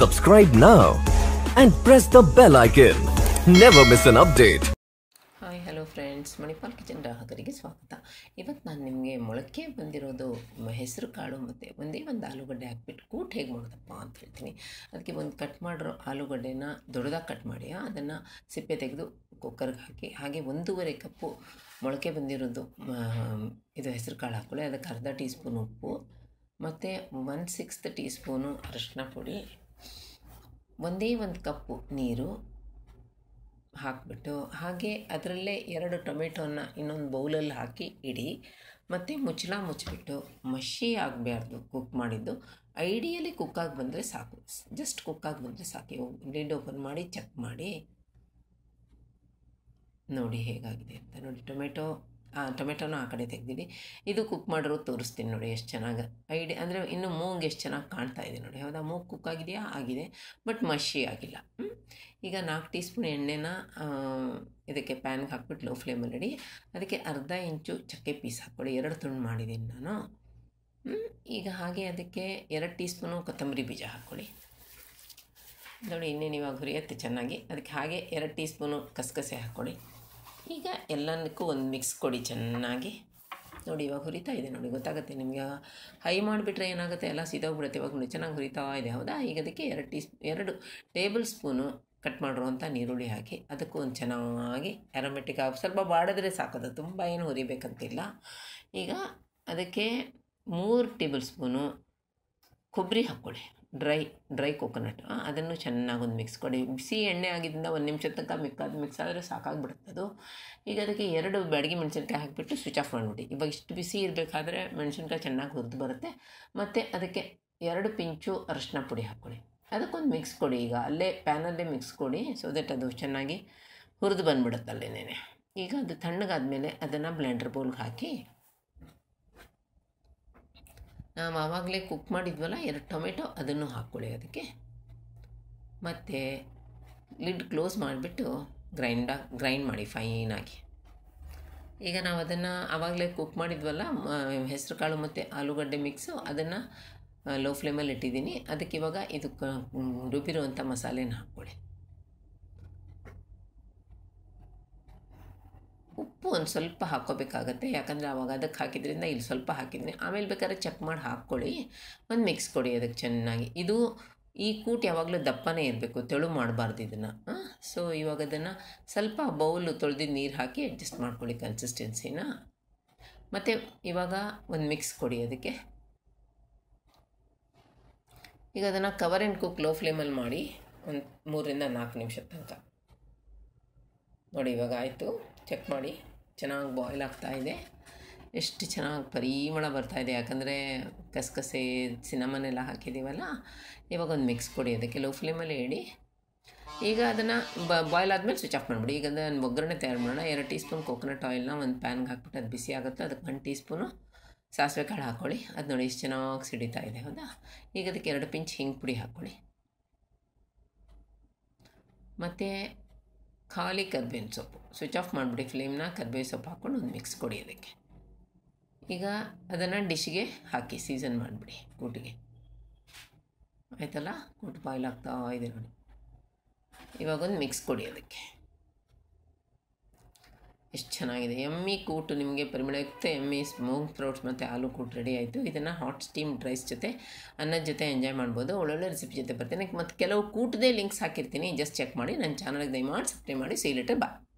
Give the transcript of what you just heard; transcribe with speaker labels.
Speaker 1: Subscribe now and press the bell icon. Hi hello friends Manipal kitchen ಗ್ರಾಹಕರಿಗೆ ಸ್ವಾಗತ ಇವತ್ತು ನಾನು ನಿಮಗೆ ಮೊಳಕೆ ಬಂದಿರೋದು ಹೆಸರು ಕಾಳು ಮತ್ತು ಒಂದೇ ಒಂದು ಆಲೂಗಡ್ಡೆ ಹಾಕ್ಬಿಟ್ಟು ಕೂಟ್ ಹೇಗೆ ಮಾಡೋದಪ್ಪ ಅಂತ ಹೇಳ್ತೀನಿ ಅದಕ್ಕೆ ಒಂದು ಕಟ್ ಮಾಡಿರೋ ಆಲೂಗಡ್ಡೆನ ದೊಡ್ಡದಾಗಿ ಕಟ್ ಮಾಡಿ ಅದನ್ನು ಸಿಪ್ಪೆ ತೆಗೆದು ಕುಕ್ಕರ್ಗೆ ಹಾಕಿ ಹಾಗೆ ಒಂದೂವರೆ ಕಪ್ಪು ಮೊಳಕೆ ಬಂದಿರೋದು ಇದು ಹೆಸರು ಕಾಳು ಹಾಕ್ಕೊಳ್ಳಿ ಅದಕ್ಕೆ ಅರ್ಧ ಟೀ ಸ್ಪೂನ್ ಉಪ್ಪು ಮತ್ತು ಒನ್ ಸಿಕ್ಸ್ತ್ ಟೀ ಸ್ಪೂನು ಅರಶಿನ ಪುಡಿ ಒಂದೇ ಒಂದು ಕಪ್ಪು ನೀರು ಹಾಕಿಬಿಟ್ಟು ಹಾಗೆ ಅದರಲ್ಲೇ ಎರಡು ಟೊಮೆಟೋನ ಇನ್ನೊಂದು ಬೌಲಲ್ಲಿ ಹಾಕಿ ಇಡಿ ಮತ್ತು ಮುಚ್ಚಳ ಮುಚ್ಚಿಬಿಟ್ಟು ಮಷಿ ಆಗಬಾರ್ದು ಕುಕ್ ಮಾಡಿದ್ದು ಐಡಿಯಲಿ ಕುಕ್ಕಾಗಿ ಬಂದರೆ ಸಾಕು ಜಸ್ಟ್ ಕುಕ್ಕಾಗಿ ಬಂದರೆ ಸಾಕು ಲಿಡ್ ಓಪನ್ ಮಾಡಿ ಚೆಕ್ ಮಾಡಿ ನೋಡಿ ಹೇಗಾಗಿದೆ ಅಂತ ನೋಡಿ ಟೊಮೆಟೊ ಟೊಮೆಟೊನೂ ಆ ಕಡೆ ತೆಗ್ದಿಡಿ ಇದು ಕುಕ್ ಮಾಡಿರೋ ತೋರಿಸ್ತೀನಿ ನೋಡಿ ಎಷ್ಟು ಚೆನ್ನಾಗಿ ಐಡಿ ಅಂದರೆ ಇನ್ನು ಮೂಂಗ್ ಎಷ್ಟು ಚೆನ್ನಾಗಿ ಕಾಣ್ತಾ ಇದೆ ನೋಡಿ ಹೌದಾ ಮೂಗ್ ಕುಕ್ ಆಗಿದೆಯಾ ಆಗಿದೆ ಬಟ್ ಮಶಿ ಆಗಿಲ್ಲ ಈಗ ನಾಲ್ಕು ಟೀ ಸ್ಪೂನ್ ಎಣ್ಣೆನ ಇದಕ್ಕೆ ಪ್ಯಾನ್ಗೆ ಹಾಕ್ಬಿಟ್ಟು ಲೋ ಫ್ಲೇಮಲ್ಲಿ ಇಡಿ ಅದಕ್ಕೆ ಅರ್ಧ ಇಂಚು ಚಕ್ಕೆ ಪೀಸ್ ಹಾಕ್ಕೊಳ್ಳಿ ಎರಡು ತುಂಡು ಮಾಡಿದ್ದೀನಿ ನಾನು ಈಗ ಹಾಗೆ ಅದಕ್ಕೆ ಎರಡು ಟೀ ಸ್ಪೂನು ಕೊತ್ತಂಬರಿ ಬೀಜ ಹಾಕ್ಕೊಳ್ಳಿ ನೋಡಿ ಇನ್ನೇನು ಇವಾಗ ಹುರಿಯತ್ತೆ ಚೆನ್ನಾಗಿ ಅದಕ್ಕೆ ಹಾಗೆ ಎರಡು ಟೀ ಸ್ಪೂನು ಕಸಕಸೆ ಹಾಕ್ಕೊಳ್ಳಿ ಈಗ ಎಲ್ಲದಕ್ಕೂ ಒಂದು ಮಿಕ್ಸ್ ಕೊಡಿ ಚೆನ್ನಾಗಿ ನೋಡಿ ಇವಾಗ ಹುರಿತಾ ಇದೆ ನೋಡಿ ಗೊತ್ತಾಗುತ್ತೆ ನಿಮಗೆ ಹೈ ಮಾಡಿಬಿಟ್ರೆ ಏನಾಗುತ್ತೆ ಎಲ್ಲ ಸೀದೋಗ್ಬಿಡುತ್ತೆ ಇವಾಗ ನೋಡಿ ಚೆನ್ನಾಗಿ ಹುರಿತಾ ಇದೆ ಹೌದಾ ಈಗ ಅದಕ್ಕೆ ಎರಡು ಟೀ ಎರಡು ಟೇಬಲ್ ಸ್ಪೂನು ಕಟ್ ಮಾಡಿರುವಂಥ ನೀರುಳ್ಳಿ ಹಾಕಿ ಅದಕ್ಕೂ ಒಂದು ಚೆನ್ನಾಗಿ ಆರೋಮೆಟಿಕ್ ಸ್ವಲ್ಪ ಬಾಡಿದ್ರೆ ಸಾಕೋದು ತುಂಬ ಏನು ಹುರಿಬೇಕಂತಿಲ್ಲ ಈಗ ಅದಕ್ಕೆ ಮೂರು ಟೇಬಲ್ ಸ್ಪೂನು ಕೊಬ್ಬರಿ ಹಾಕ್ಕೊಳ್ಳಿ ಡ್ರೈ ಡ್ರೈ ಕೋಕೋನಟ್ ಅದನ್ನು ಚೆನ್ನಾಗಿ ಒಂದು ಮಿಕ್ಸ್ ಕೊಡಿ ಬಿಸಿ ಎಣ್ಣೆ ಆಗಿದ್ದರಿಂದ ಒಂದು ನಿಮಿಷದ ತನಕ ಮಿಕ್ಕಾದ ಮಿಕ್ಸ್ ಆದರೆ ಸಾಕಾಗ್ಬಿಡುತ್ತೆ ಅದು ಈಗ ಅದಕ್ಕೆ ಎರಡು ಬ್ಯಾಡಗಿ ಮೆಣಸಿನ್ಕಾಯಿ ಹಾಕಿಬಿಟ್ಟು ಸ್ವಿಚ್ ಆಫ್ ಮಾಡಿಬಿಡಿ ಇವಾಗ ಇಷ್ಟು ಬಿಸಿ ಇರಬೇಕಾದ್ರೆ ಮೆಣಸಿನ್ಕಾಯಿ ಚೆನ್ನಾಗಿ ಹುರಿದು ಬರುತ್ತೆ ಮತ್ತು ಅದಕ್ಕೆ ಎರಡು ಪಿಂಚು ಅರಶಿನ ಪುಡಿ ಹಾಕ್ಕೊಳ್ಳಿ ಅದಕ್ಕೊಂದು ಮಿಕ್ಸ್ ಕೊಡಿ ಈಗ ಅಲ್ಲೇ ಪ್ಯಾನಲ್ಲೇ ಮಿಕ್ಸ್ ಕೊಡಿ ಸೊ ದಟ್ ಅದು ಚೆನ್ನಾಗಿ ಹುರಿದು ಬಂದ್ಬಿಡುತ್ತಲ್ಲೇನೇ ಈಗ ಅದು ತಣ್ಣಗಾದ ಮೇಲೆ ಅದನ್ನು ಬ್ಲೆಂಡರ್ ಬೌಲ್ಗೆ ಹಾಕಿ ನಾವು ಆವಾಗಲೇ ಕುಕ್ ಮಾಡಿದ್ವಲ್ಲ ಎರಡು ಟೊಮೆಟೊ ಅದನ್ನು ಹಾಕ್ಕೊಳ್ಳಿ ಅದಕ್ಕೆ ಮತ್ತು ಲಿಡ್ ಕ್ಲೋಸ್ ಮಾಡಿಬಿಟ್ಟು ಗ್ರೈಂಡ ಗ್ರೈಂಡ್ ಮಾಡಿ ಫೈನಾಗಿ ಈಗ ನಾವು ಅದನ್ನು ಆವಾಗಲೇ ಕುಕ್ ಮಾಡಿದ್ವಲ್ಲ ಹೆಸರು ಕಾಳು ಮತ್ತು ಆಲೂಗಡ್ಡೆ ಮಿಕ್ಸು ಅದನ್ನು ಲೋ ಫ್ಲೇಮಲ್ಲಿ ಇಟ್ಟಿದ್ದೀನಿ ಅದಕ್ಕೆ ಇವಾಗ ಇದಕ್ಕೆ ರುಬ್ಬಿರುವಂಥ ಮಸಾಲೆನ ಹಾಕ್ಕೊಳ್ಳಿ ಒಂದು ಸ್ವಲ್ಪ ಹಾಕ್ಕೋಬೇಕಾಗತ್ತೆ ಯಾಕಂದರೆ ಆವಾಗ ಅದಕ್ಕೆ ಹಾಕಿದ್ರಿಂದ ಇಲ್ಲಿ ಸ್ವಲ್ಪ ಹಾಕಿದ್ದೀನಿ ಆಮೇಲೆ ಬೇಕಾದ್ರೆ ಚೆಕ್ ಮಾಡಿ ಹಾಕ್ಕೊಳ್ಳಿ ಒಂದು ಮಿಕ್ಸ್ ಕೊಡಿ ಅದಕ್ಕೆ ಚೆನ್ನಾಗಿ ಇದು ಈ ಕೂಟ್ ಯಾವಾಗಲೂ ದಪ್ಪನೇ ಇರಬೇಕು ತೆಳು ಮಾಡಬಾರ್ದು ಇದನ್ನು ಸೊ ಇವಾಗ ಅದನ್ನು ಸ್ವಲ್ಪ ಬೌಲು ತೊಳೆದು ನೀರು ಹಾಕಿ ಅಡ್ಜಸ್ಟ್ ಮಾಡ್ಕೊಳ್ಳಿ ಕನ್ಸಿಸ್ಟೆನ್ಸಿನ ಮತ್ತು ಇವಾಗ ಒಂದು ಮಿಕ್ಸ್ ಕೊಡಿ ಅದಕ್ಕೆ ಈಗ ಅದನ್ನು ಕವರ್ ಆ್ಯಂಡ್ ಕುಕ್ ಲೋ ಫ್ಲೇಮಲ್ಲಿ ಮಾಡಿ ಒಂದು ಮೂರರಿಂದ ನಾಲ್ಕು ನಿಮಿಷ ತನಕ ನೋಡಿ ಇವಾಗ ಆಯಿತು ಚೆಕ್ ಮಾಡಿ ಚೆನ್ನಾಗಿ ಬಾಯ್ಲ್ ಆಗ್ತಾ ಇದೆ ಎಷ್ಟು ಚೆನ್ನಾಗಿ ಪರಿಮಳ ಬರ್ತಾಯಿದೆ ಯಾಕಂದರೆ ಕಸಕಸೆ ಸಿನಮನ್ ಎಲ್ಲ ಹಾಕಿದ್ದೀವಲ್ಲ ಇವಾಗ ಒಂದು ಮಿಕ್ಸ್ ಕೊಡಿ ಅದಕ್ಕೆ ಲೋ ಫ್ಲೇಮಲ್ಲಿ ಇಡಿ ಈಗ ಅದನ್ನು ಬಾಯ್ಲ್ ಆದಮೇಲೆ ಸ್ವಿಚ್ ಆಫ್ ಮಾಡಿಬಿಡಿ ಈಗ ಅದನ್ನು ಒಗ್ಗರಣೆ ತಯಾರು ಮಾಡೋಣ ಎರಡು ಟೀ ಸ್ಪೂನ್ ಕೊಕೊನಟ್ ಆಯಿಲ್ನ ಒಂದು ಪ್ಯಾನ್ಗೆ ಹಾಕ್ಬಿಟ್ಟು ಅದು ಬಿಸಿ ಆಗುತ್ತೆ ಅದಕ್ಕೆ ಒಂದು ಟೀ ಸ್ಪೂನು ಸಾಸಿವೆ ಕಾಳು ಹಾಕ್ಕೊಳ್ಳಿ ಅದು ನೋಡಿ ಎಷ್ಟು ಚೆನ್ನಾಗಿ ಸಿಡಿತಾ ಇದೆ ಹೌದಾ ಈಗ ಅದಕ್ಕೆ ಎರಡು ಪಿಂಚ್ ಹಿಂಗೆ ಪುಡಿ ಹಾಕ್ಕೊಳ್ಳಿ ಮತ್ತು ಖಾಲಿ ಕರ್ಬೇವಿನ ಸೊಪ್ಪು ಸ್ವಿಚ್ ಆಫ್ ಮಾಡಿಬಿಡಿ ಫ್ಲೇಮ್ನ ಕರ್ಬೇವು ಸೊಪ್ಪು ಹಾಕ್ಕೊಂಡು ಒಂದು ಮಿಕ್ಸ್ ಕೊಡಿ ಅದಕ್ಕೆ ಈಗ ಅದನ್ನು ಡಿಶ್ಗೆ ಹಾಕಿ ಸೀಸನ್ ಮಾಡಿಬಿಡಿ ಕೂಟಿಗೆ ಆಯಿತಲ್ಲ ಕೂಟು ಬಾಯ್ಲ್ ಆಗ್ತಾ ಇದೆ ನೋಡಿ ಇವಾಗೊಂದು ಮಿಕ್ಸ್ ಕೊಡಿ ಅದಕ್ಕೆ ಎಷ್ಟು ಚೆನ್ನಾಗಿದೆ ಎಮ್ಮಿ ಕೂಟು ನಿಮಗೆ ಪರಿಮಳಯುಕ್ತ ಎಮ್ಮಿ ಸ್ಮೂಂಗ್ ಫ್ರೂಟ್ಸ್ ಮತ್ತು ಆಲೂ ಕೂಟ್ ರೆಡಿ ಆಯಿತು ಇದನ್ನು ಹಾಟ್ ಸ್ಟೀಮ್ ರೈಸ್ ಜೊತೆ ಅನ್ನದ ಜೊತೆ ಎಂಜಾಯ್ ಮಾಡ್ಬೋದು ಒಳ್ಳೊಳ್ಳೆ ರೆಸಿಪಿ ಜೊತೆ ಬರ್ತೀನಿ ಮತ್ತು ಕೆಲವು ಕೂಟದೇ ಲಿಂಕ್ಸ್ ಹಾಕಿರ್ತೀನಿ ಜಸ್ಟ್ ಚೆಕ್ ಮಾಡಿ ನನ್ನ ಚಾನಲ್ಗೆ ದಯಮಾಡಿ ಸಬ್ಸ್ಕ್ರೈಬ್ ಮಾಡಿ ಸೀಲಿಟ್ರೆ ಬಾ ಬಾಯ್